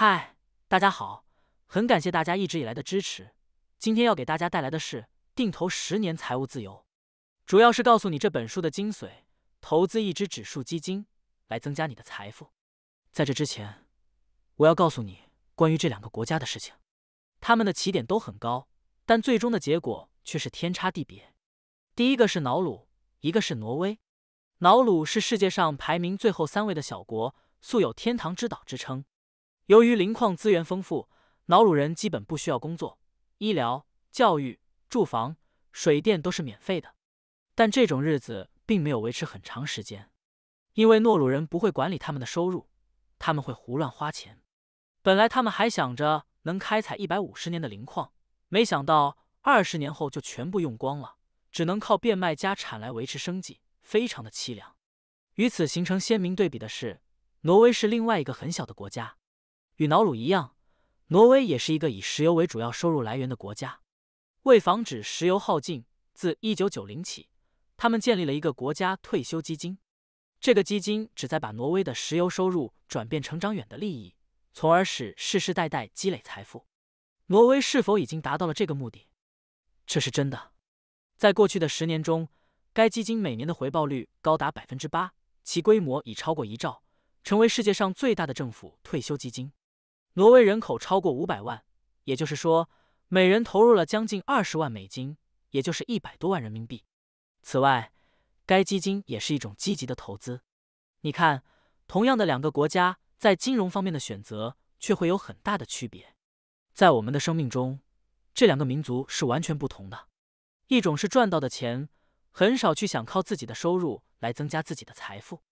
嗨，大家好，很感谢大家一直以来的支持。今天要给大家带来的是《定投十年财务自由》，主要是告诉你这本书的精髓，投资一只指数基金来增加你的财富。在这之前，我要告诉你关于这两个国家的事情。他们的起点都很高，但最终的结果却是天差地别。第一个是瑙鲁，一个是挪威。瑙鲁是世界上排名最后三位的小国，素有天堂之岛之称。由于磷矿资源丰富，瑙鲁人基本不需要工作，医疗、教育、住房、水电都是免费的。但这种日子并没有维持很长时间，因为诺鲁人不会管理他们的收入，他们会胡乱花钱。本来他们还想着能开采一百五十年的磷矿，没想到二十年后就全部用光了，只能靠变卖家产来维持生计，非常的凄凉。与此形成鲜明对比的是，挪威是另外一个很小的国家。与瑙鲁一样，挪威也是一个以石油为主要收入来源的国家。为防止石油耗尽，自一九九零起，他们建立了一个国家退休基金。这个基金旨在把挪威的石油收入转变成长远的利益，从而使世世代代积累财富。挪威是否已经达到了这个目的？这是真的。在过去的十年中，该基金每年的回报率高达百分之八，其规模已超过一兆，成为世界上最大的政府退休基金。挪威人口超过五百万，也就是说，每人投入了将近二十万美金，也就是一百多万人民币。此外，该基金也是一种积极的投资。你看，同样的两个国家，在金融方面的选择却会有很大的区别。在我们的生命中，这两个民族是完全不同的：一种是赚到的钱很少，去想靠自己的收入来增加自己的财富；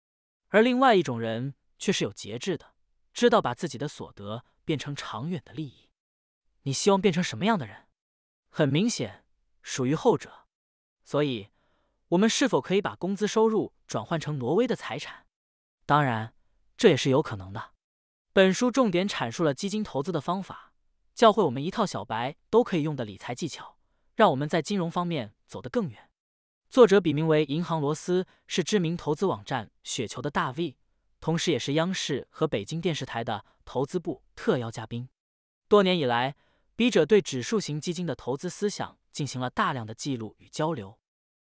而另外一种人却是有节制的。知道把自己的所得变成长远的利益，你希望变成什么样的人？很明显，属于后者。所以，我们是否可以把工资收入转换成挪威的财产？当然，这也是有可能的。本书重点阐述了基金投资的方法，教会我们一套小白都可以用的理财技巧，让我们在金融方面走得更远。作者笔名为银行罗斯，是知名投资网站雪球的大 V。同时也是央视和北京电视台的投资部特邀嘉宾。多年以来，笔者对指数型基金的投资思想进行了大量的记录与交流。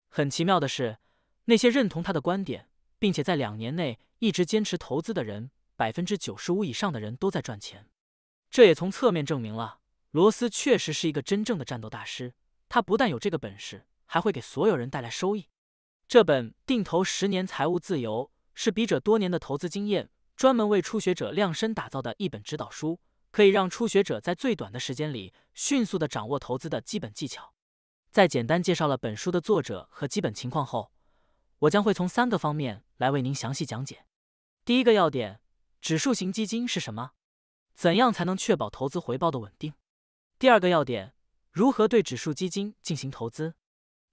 很奇妙的是，那些认同他的观点，并且在两年内一直坚持投资的人，百分之九十五以上的人都在赚钱。这也从侧面证明了罗斯确实是一个真正的战斗大师。他不但有这个本事，还会给所有人带来收益。这本《定投十年，财务自由》。是笔者多年的投资经验，专门为初学者量身打造的一本指导书，可以让初学者在最短的时间里迅速地掌握投资的基本技巧。在简单介绍了本书的作者和基本情况后，我将会从三个方面来为您详细讲解。第一个要点：指数型基金是什么？怎样才能确保投资回报的稳定？第二个要点：如何对指数基金进行投资？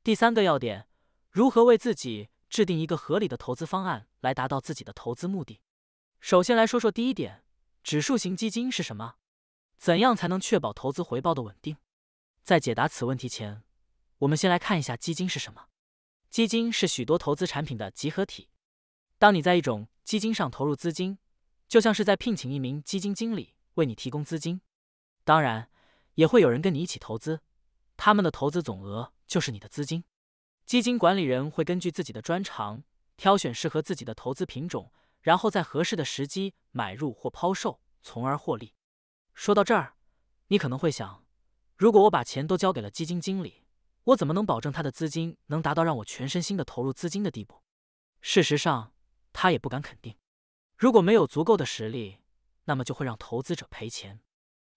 第三个要点：如何为自己？制定一个合理的投资方案来达到自己的投资目的。首先来说说第一点，指数型基金是什么？怎样才能确保投资回报的稳定？在解答此问题前，我们先来看一下基金是什么。基金是许多投资产品的集合体。当你在一种基金上投入资金，就像是在聘请一名基金经理为你提供资金。当然，也会有人跟你一起投资，他们的投资总额就是你的资金。基金管理人会根据自己的专长挑选适合自己的投资品种，然后在合适的时机买入或抛售，从而获利。说到这儿，你可能会想，如果我把钱都交给了基金经理，我怎么能保证他的资金能达到让我全身心的投入资金的地步？事实上，他也不敢肯定。如果没有足够的实力，那么就会让投资者赔钱。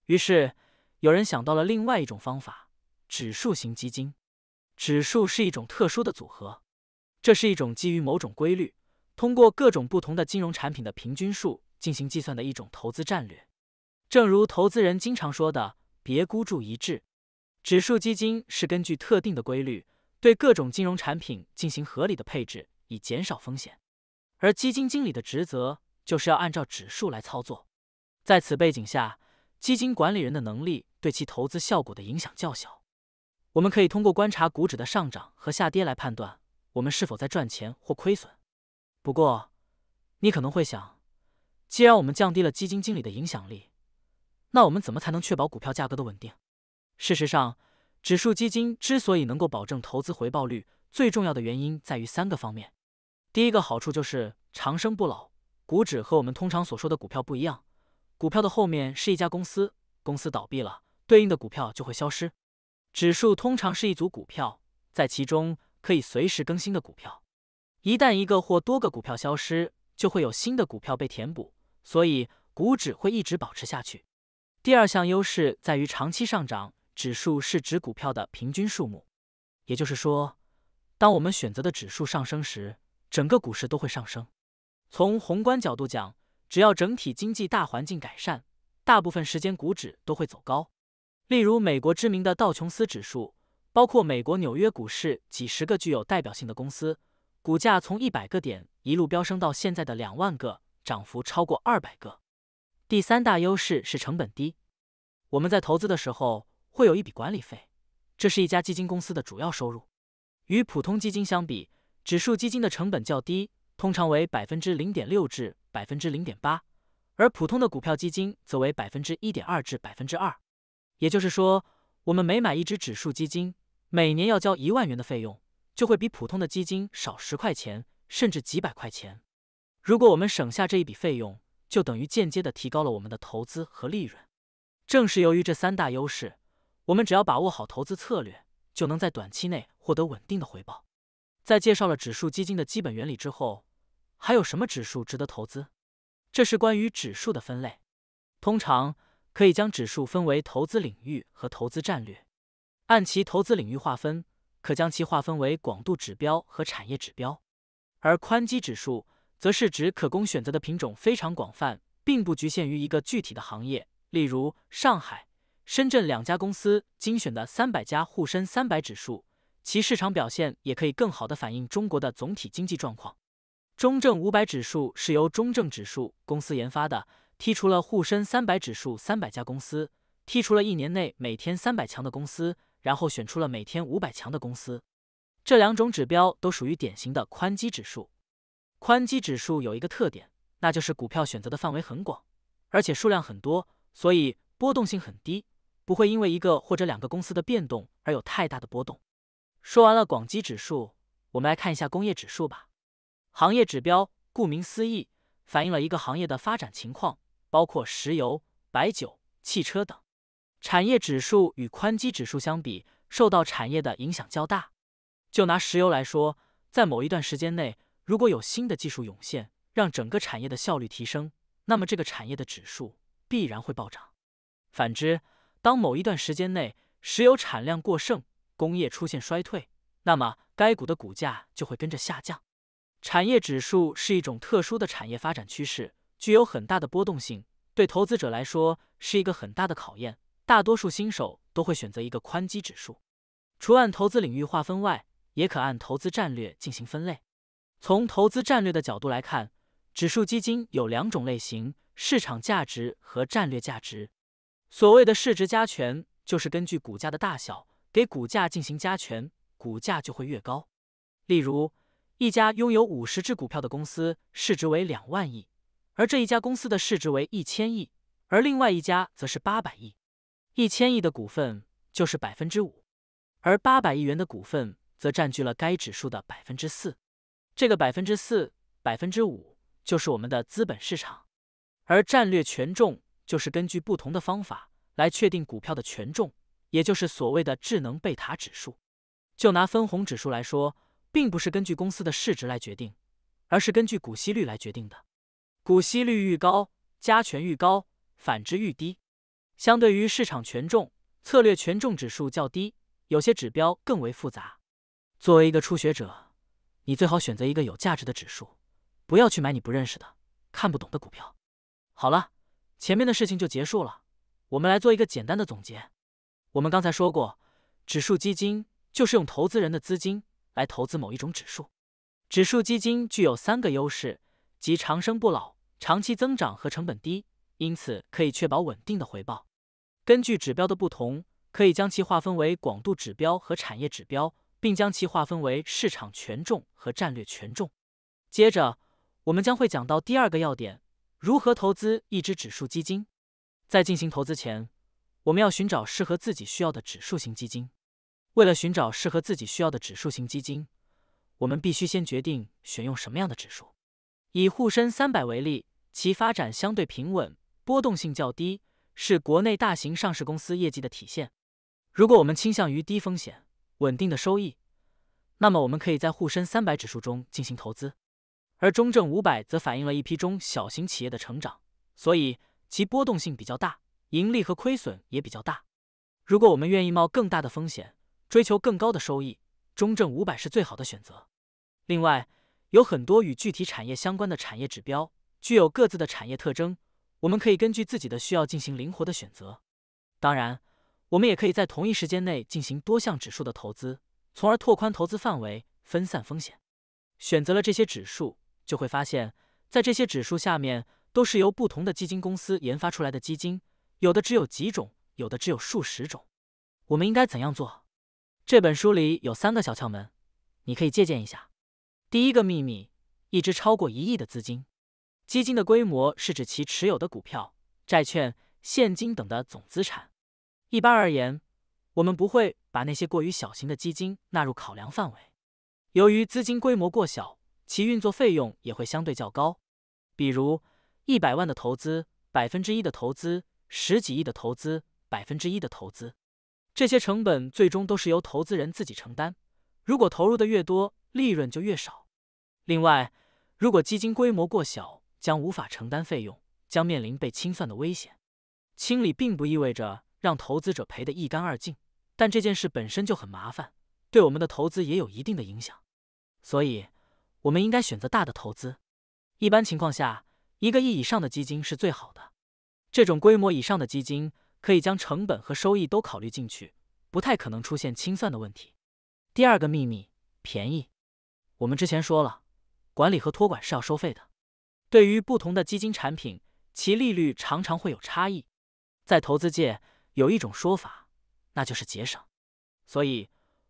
于是，有人想到了另外一种方法——指数型基金。指数是一种特殊的组合，这是一种基于某种规律，通过各种不同的金融产品的平均数进行计算的一种投资战略。正如投资人经常说的，别孤注一掷。指数基金是根据特定的规律，对各种金融产品进行合理的配置，以减少风险。而基金经理的职责就是要按照指数来操作。在此背景下，基金管理人的能力对其投资效果的影响较小。我们可以通过观察股指的上涨和下跌来判断我们是否在赚钱或亏损。不过，你可能会想，既然我们降低了基金经理的影响力，那我们怎么才能确保股票价格的稳定？事实上，指数基金之所以能够保证投资回报率，最重要的原因在于三个方面。第一个好处就是长生不老。股指和我们通常所说的股票不一样，股票的后面是一家公司，公司倒闭了，对应的股票就会消失。指数通常是一组股票，在其中可以随时更新的股票。一旦一个或多个股票消失，就会有新的股票被填补，所以股指会一直保持下去。第二项优势在于长期上涨，指数是指股票的平均数目，也就是说，当我们选择的指数上升时，整个股市都会上升。从宏观角度讲，只要整体经济大环境改善，大部分时间股指都会走高。例如，美国知名的道琼斯指数包括美国纽约股市几十个具有代表性的公司，股价从一百个点一路飙升到现在的两万个，涨幅超过二百个。第三大优势是成本低。我们在投资的时候会有一笔管理费，这是一家基金公司的主要收入。与普通基金相比，指数基金的成本较低，通常为百分之零点六至百分之零点八，而普通的股票基金则为百分之一点二至百分之二。也就是说，我们每买一只指数基金，每年要交一万元的费用，就会比普通的基金少十块钱，甚至几百块钱。如果我们省下这一笔费用，就等于间接的提高了我们的投资和利润。正是由于这三大优势，我们只要把握好投资策略，就能在短期内获得稳定的回报。在介绍了指数基金的基本原理之后，还有什么指数值得投资？这是关于指数的分类。通常。可以将指数分为投资领域和投资战略，按其投资领域划分，可将其划分为广度指标和产业指标。而宽基指数则是指可供选择的品种非常广泛，并不局限于一个具体的行业。例如，上海、深圳两家公司精选的300家沪深300指数，其市场表现也可以更好地反映中国的总体经济状况。中证500指数是由中证指数公司研发的。剔除了沪深三百指数三百家公司，剔除了一年内每天三百强的公司，然后选出了每天五百强的公司。这两种指标都属于典型的宽基指数。宽基指数有一个特点，那就是股票选择的范围很广，而且数量很多，所以波动性很低，不会因为一个或者两个公司的变动而有太大的波动。说完了广基指数，我们来看一下工业指数吧。行业指标顾名思义，反映了一个行业的发展情况。包括石油、白酒、汽车等产业指数与宽基指数相比，受到产业的影响较大。就拿石油来说，在某一段时间内，如果有新的技术涌现，让整个产业的效率提升，那么这个产业的指数必然会暴涨。反之，当某一段时间内石油产量过剩，工业出现衰退，那么该股的股价就会跟着下降。产业指数是一种特殊的产业发展趋势。具有很大的波动性，对投资者来说是一个很大的考验。大多数新手都会选择一个宽基指数。除按投资领域划分外，也可按投资战略进行分类。从投资战略的角度来看，指数基金有两种类型：市场价值和战略价值。所谓的市值加权，就是根据股价的大小给股价进行加权，股价就会越高。例如，一家拥有五十只股票的公司，市值为两万亿。而这一家公司的市值为一千亿，而另外一家则是八百亿。一千亿的股份就是百分之五，而八百亿元的股份则占据了该指数的百分之四。这个百分之四、百分之五就是我们的资本市场。而战略权重就是根据不同的方法来确定股票的权重，也就是所谓的智能贝塔指数。就拿分红指数来说，并不是根据公司的市值来决定，而是根据股息率来决定的。股息率愈高，加权愈高，反之愈低。相对于市场权重，策略权重指数较低。有些指标更为复杂。作为一个初学者，你最好选择一个有价值的指数，不要去买你不认识的、看不懂的股票。好了，前面的事情就结束了。我们来做一个简单的总结。我们刚才说过，指数基金就是用投资人的资金来投资某一种指数。指数基金具有三个优势，即长生不老。长期增长和成本低，因此可以确保稳定的回报。根据指标的不同，可以将其划分为广度指标和产业指标，并将其划分为市场权重和战略权重。接着，我们将会讲到第二个要点：如何投资一只指数基金。在进行投资前，我们要寻找适合自己需要的指数型基金。为了寻找适合自己需要的指数型基金，我们必须先决定选用什么样的指数。以沪深三百为例，其发展相对平稳，波动性较低，是国内大型上市公司业绩的体现。如果我们倾向于低风险、稳定的收益，那么我们可以在沪深三百指数中进行投资。而中证五百则反映了一批中小型企业的成长，所以其波动性比较大，盈利和亏损也比较大。如果我们愿意冒更大的风险，追求更高的收益，中证五百是最好的选择。另外，有很多与具体产业相关的产业指标，具有各自的产业特征。我们可以根据自己的需要进行灵活的选择。当然，我们也可以在同一时间内进行多项指数的投资，从而拓宽投资范围，分散风险。选择了这些指数，就会发现，在这些指数下面都是由不同的基金公司研发出来的基金，有的只有几种，有的只有数十种。我们应该怎样做？这本书里有三个小窍门，你可以借鉴一下。第一个秘密，一支超过一亿的资金，基金的规模是指其持有的股票、债券、现金等的总资产。一般而言，我们不会把那些过于小型的基金纳入考量范围，由于资金规模过小，其运作费用也会相对较高。比如一百万的投资，百分之一的投资，十几亿的投资，百分之一的投资，这些成本最终都是由投资人自己承担。如果投入的越多，利润就越少。另外，如果基金规模过小，将无法承担费用，将面临被清算的危险。清理并不意味着让投资者赔得一干二净，但这件事本身就很麻烦，对我们的投资也有一定的影响。所以，我们应该选择大的投资。一般情况下，一个亿以上的基金是最好的。这种规模以上的基金可以将成本和收益都考虑进去，不太可能出现清算的问题。第二个秘密，便宜。我们之前说了。管理和托管是要收费的，对于不同的基金产品，其利率常常会有差异。在投资界有一种说法，那就是节省。所以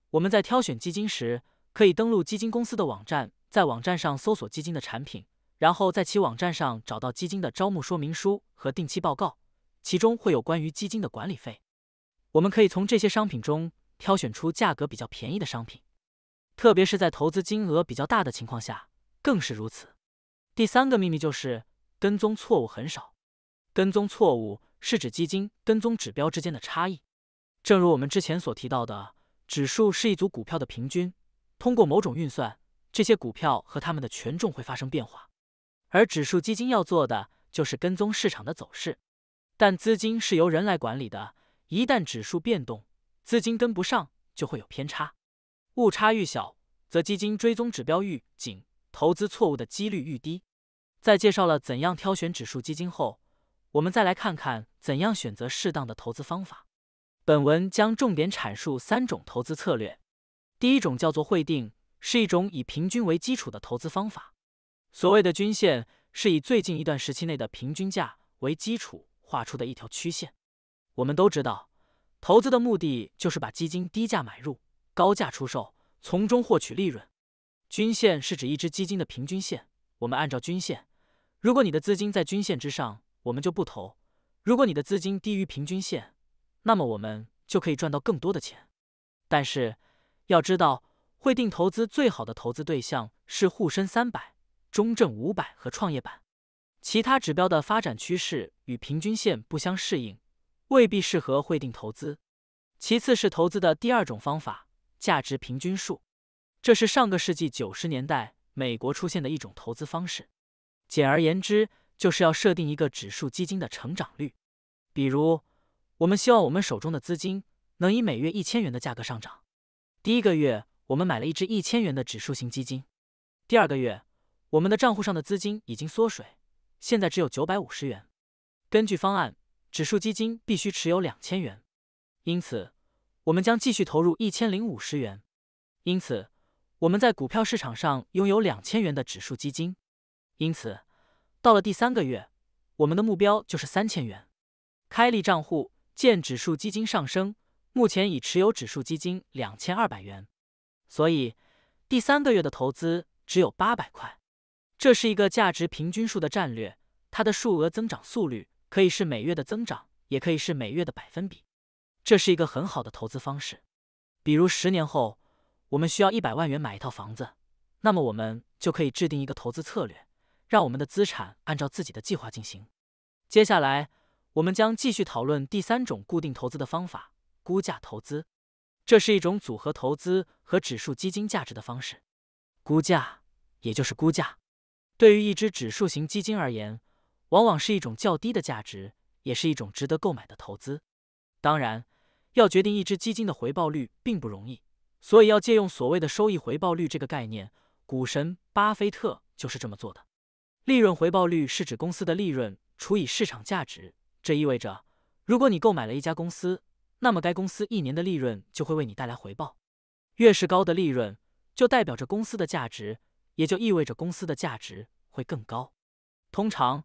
我们在挑选基金时，可以登录基金公司的网站，在网站上搜索基金的产品，然后在其网站上找到基金的招募说明书和定期报告，其中会有关于基金的管理费。我们可以从这些商品中挑选出价格比较便宜的商品，特别是在投资金额比较大的情况下。更是如此。第三个秘密就是跟踪错误很少。跟踪错误是指基金跟踪指标之间的差异。正如我们之前所提到的，指数是一组股票的平均。通过某种运算，这些股票和它们的权重会发生变化。而指数基金要做的就是跟踪市场的走势。但资金是由人来管理的，一旦指数变动，资金跟不上就会有偏差。误差愈小，则基金追踪指标愈紧。投资错误的几率愈低。在介绍了怎样挑选指数基金后，我们再来看看怎样选择适当的投资方法。本文将重点阐述三种投资策略。第一种叫做汇定，是一种以平均为基础的投资方法。所谓的均线，是以最近一段时期内的平均价为基础画出的一条曲线。我们都知道，投资的目的就是把基金低价买入，高价出售，从中获取利润。均线是指一只基金的平均线。我们按照均线，如果你的资金在均线之上，我们就不投；如果你的资金低于平均线，那么我们就可以赚到更多的钱。但是要知道，汇定投资最好的投资对象是沪深三百、中证五百和创业板，其他指标的发展趋势与平均线不相适应，未必适合汇定投资。其次是投资的第二种方法——价值平均数。这是上个世纪九十年代美国出现的一种投资方式，简而言之，就是要设定一个指数基金的成长率。比如，我们希望我们手中的资金能以每月一千元的价格上涨。第一个月，我们买了一支一千元的指数型基金。第二个月，我们的账户上的资金已经缩水，现在只有九百五十元。根据方案，指数基金必须持有两千元，因此我们将继续投入一千零五十元。因此。我们在股票市场上拥有两千元的指数基金，因此到了第三个月，我们的目标就是三千元。开立账户，建指数基金上升，目前已持有指数基金两千二百元。所以第三个月的投资只有八百块，这是一个价值平均数的战略，它的数额增长速率可以是每月的增长，也可以是每月的百分比，这是一个很好的投资方式。比如十年后。我们需要一百万元买一套房子，那么我们就可以制定一个投资策略，让我们的资产按照自己的计划进行。接下来，我们将继续讨论第三种固定投资的方法——估价投资。这是一种组合投资和指数基金价值的方式。估价也就是估价，对于一只指数型基金而言，往往是一种较低的价值，也是一种值得购买的投资。当然，要决定一只基金的回报率并不容易。所以要借用所谓的收益回报率这个概念，股神巴菲特就是这么做的。利润回报率是指公司的利润除以市场价值，这意味着如果你购买了一家公司，那么该公司一年的利润就会为你带来回报。越是高的利润，就代表着公司的价值，也就意味着公司的价值会更高。通常，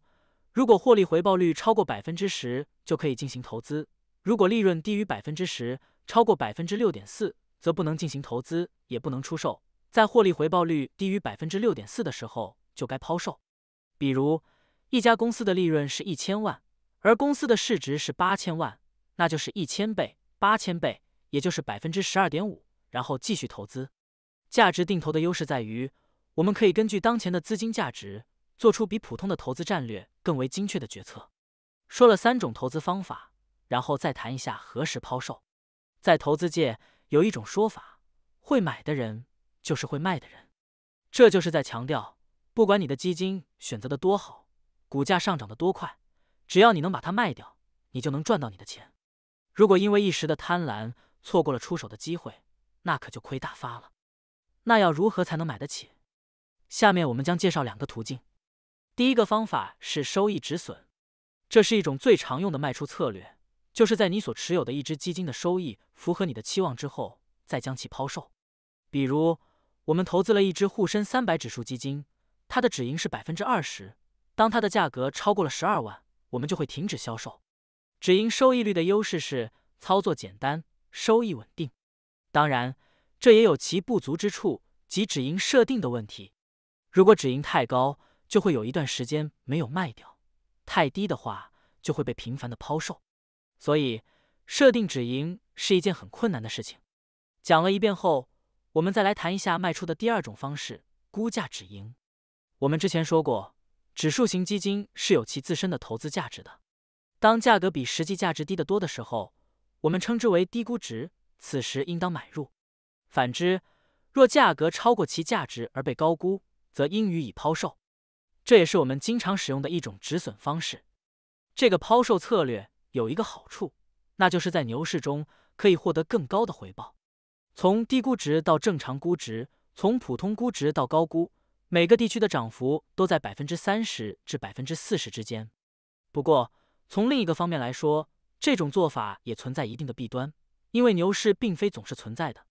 如果获利回报率超过百分之十，就可以进行投资；如果利润低于百分之十，超过百分之六点四。则不能进行投资，也不能出售。在获利回报率低于百分之六点四的时候，就该抛售。比如，一家公司的利润是一千万，而公司的市值是八千万，那就是一千倍，八千倍，也就是百分之十二点五。然后继续投资。价值定投的优势在于，我们可以根据当前的资金价值，做出比普通的投资战略更为精确的决策。说了三种投资方法，然后再谈一下何时抛售。在投资界。有一种说法，会买的人就是会卖的人，这就是在强调，不管你的基金选择的多好，股价上涨的多快，只要你能把它卖掉，你就能赚到你的钱。如果因为一时的贪婪错过了出手的机会，那可就亏大发了。那要如何才能买得起？下面我们将介绍两个途径。第一个方法是收益止损，这是一种最常用的卖出策略。就是在你所持有的一只基金的收益符合你的期望之后，再将其抛售。比如，我们投资了一只沪深三百指数基金，它的止盈是百分之二十。当它的价格超过了十二万，我们就会停止销售。止盈收益率的优势是操作简单，收益稳定。当然，这也有其不足之处，即止盈设定的问题。如果止盈太高，就会有一段时间没有卖掉；太低的话，就会被频繁的抛售。所以，设定止盈是一件很困难的事情。讲了一遍后，我们再来谈一下卖出的第二种方式——估价止盈。我们之前说过，指数型基金是有其自身的投资价值的。当价格比实际价值低得多的时候，我们称之为低估值，此时应当买入；反之，若价格超过其价值而被高估，则应予以抛售。这也是我们经常使用的一种止损方式。这个抛售策略。有一个好处，那就是在牛市中可以获得更高的回报。从低估值到正常估值，从普通估值到高估，每个地区的涨幅都在百分之三十至百分之四十之间。不过，从另一个方面来说，这种做法也存在一定的弊端，因为牛市并非总是存在的。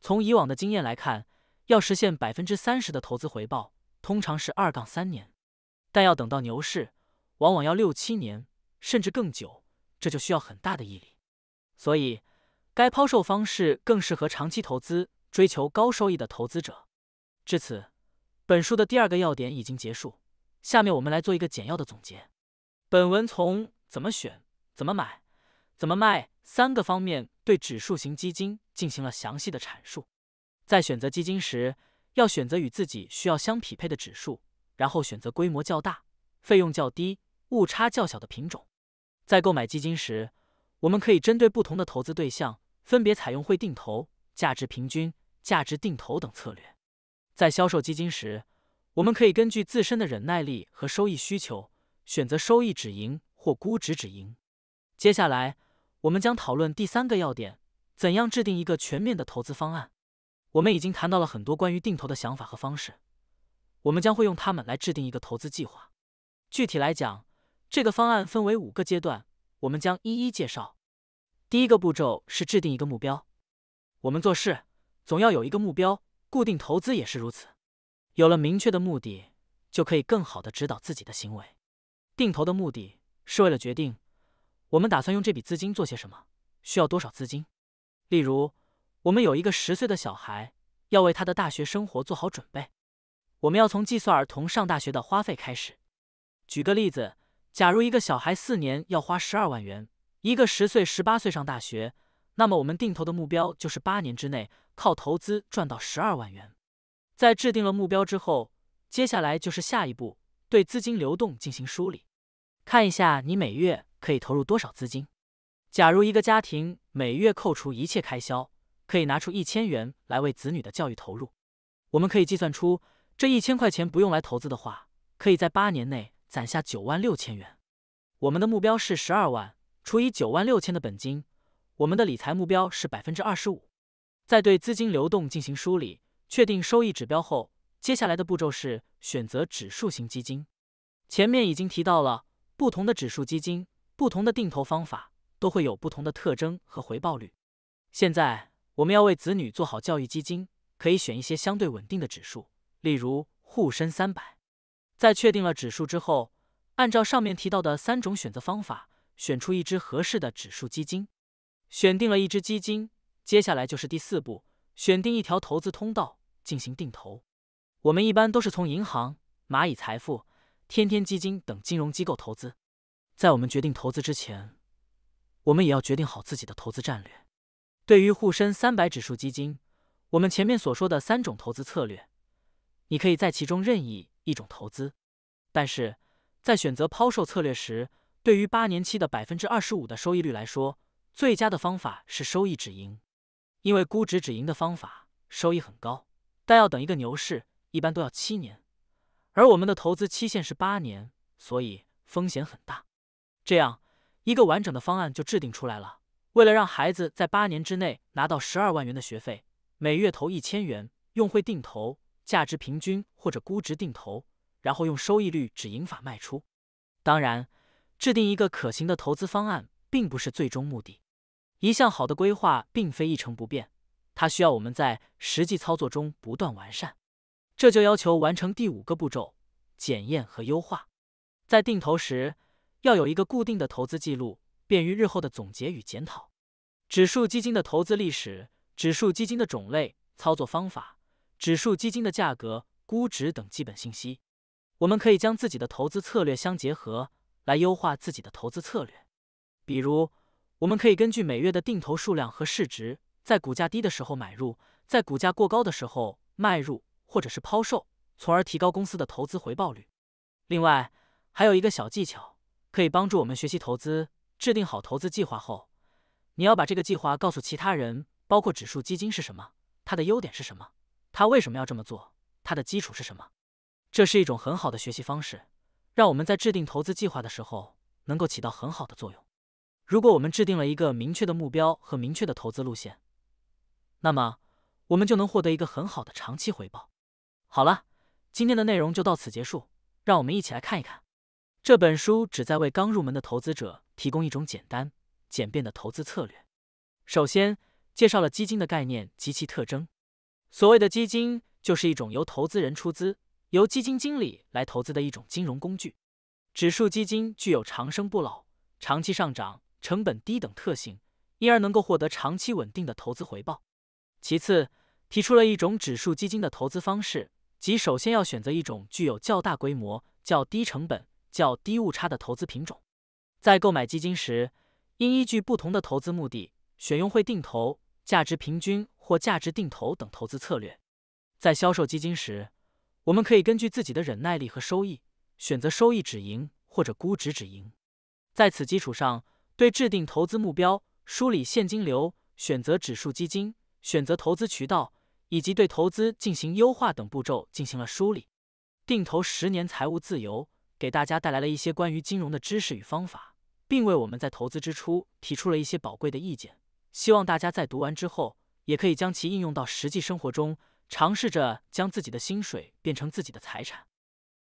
从以往的经验来看，要实现百分之三十的投资回报，通常是二杠三年，但要等到牛市，往往要六七年甚至更久。这就需要很大的毅力，所以，该抛售方式更适合长期投资、追求高收益的投资者。至此，本书的第二个要点已经结束。下面我们来做一个简要的总结。本文从怎么选、怎么买、怎么卖三个方面对指数型基金进行了详细的阐述。在选择基金时，要选择与自己需要相匹配的指数，然后选择规模较大、费用较低、误差较小的品种。在购买基金时，我们可以针对不同的投资对象，分别采用会定投、价值平均、价值定投等策略。在销售基金时，我们可以根据自身的忍耐力和收益需求，选择收益止盈或估值止盈。接下来，我们将讨论第三个要点：怎样制定一个全面的投资方案。我们已经谈到了很多关于定投的想法和方式，我们将会用它们来制定一个投资计划。具体来讲，这个方案分为五个阶段，我们将一一介绍。第一个步骤是制定一个目标。我们做事总要有一个目标，固定投资也是如此。有了明确的目的，就可以更好的指导自己的行为。定投的目的是为了决定我们打算用这笔资金做些什么，需要多少资金。例如，我们有一个十岁的小孩，要为他的大学生活做好准备，我们要从计算儿童上大学的花费开始。举个例子。假如一个小孩四年要花十二万元，一个十岁、十八岁上大学，那么我们定投的目标就是八年之内靠投资赚到十二万元。在制定了目标之后，接下来就是下一步，对资金流动进行梳理，看一下你每月可以投入多少资金。假如一个家庭每月扣除一切开销，可以拿出一千元来为子女的教育投入，我们可以计算出这一千块钱不用来投资的话，可以在八年内。攒下九万六千元，我们的目标是十二万除以九万六千的本金，我们的理财目标是百分之二十五。在对资金流动进行梳理，确定收益指标后，接下来的步骤是选择指数型基金。前面已经提到了，不同的指数基金，不同的定投方法都会有不同的特征和回报率。现在我们要为子女做好教育基金，可以选一些相对稳定的指数，例如沪深三百。在确定了指数之后，按照上面提到的三种选择方法，选出一只合适的指数基金。选定了一只基金，接下来就是第四步，选定一条投资通道进行定投。我们一般都是从银行、蚂蚁财富、天天基金等金融机构投资。在我们决定投资之前，我们也要决定好自己的投资战略。对于沪深三百指数基金，我们前面所说的三种投资策略，你可以在其中任意。一种投资，但是在选择抛售策略时，对于八年期的百分之二十五的收益率来说，最佳的方法是收益止盈，因为估值止盈的方法收益很高，但要等一个牛市，一般都要七年，而我们的投资期限是八年，所以风险很大。这样一个完整的方案就制定出来了。为了让孩子在八年之内拿到十二万元的学费，每月投一千元，用汇定投，价值平均。或者估值定投，然后用收益率止盈法卖出。当然，制定一个可行的投资方案并不是最终目的。一项好的规划并非一成不变，它需要我们在实际操作中不断完善。这就要求完成第五个步骤：检验和优化。在定投时，要有一个固定的投资记录，便于日后的总结与检讨。指数基金的投资历史、指数基金的种类、操作方法、指数基金的价格。估值等基本信息，我们可以将自己的投资策略相结合，来优化自己的投资策略。比如，我们可以根据每月的定投数量和市值，在股价低的时候买入，在股价过高的时候卖入或者是抛售，从而提高公司的投资回报率。另外，还有一个小技巧可以帮助我们学习投资：制定好投资计划后，你要把这个计划告诉其他人，包括指数基金是什么，它的优点是什么，它为什么要这么做。它的基础是什么？这是一种很好的学习方式，让我们在制定投资计划的时候能够起到很好的作用。如果我们制定了一个明确的目标和明确的投资路线，那么我们就能获得一个很好的长期回报。好了，今天的内容就到此结束。让我们一起来看一看，这本书旨在为刚入门的投资者提供一种简单简便的投资策略。首先介绍了基金的概念及其特征，所谓的基金。就是一种由投资人出资，由基金经理来投资的一种金融工具。指数基金具有长生不老、长期上涨、成本低等特性，因而能够获得长期稳定的投资回报。其次，提出了一种指数基金的投资方式，即首先要选择一种具有较大规模、较低成本、较低误差的投资品种。在购买基金时，应依据不同的投资目的，选用会定投、价值平均或价值定投等投资策略。在销售基金时，我们可以根据自己的忍耐力和收益，选择收益止盈或者估值止盈。在此基础上，对制定投资目标、梳理现金流、选择指数基金、选择投资渠道以及对投资进行优化等步骤进行了梳理。定投十年，财务自由，给大家带来了一些关于金融的知识与方法，并为我们在投资之初提出了一些宝贵的意见。希望大家在读完之后，也可以将其应用到实际生活中。尝试着将自己的薪水变成自己的财产。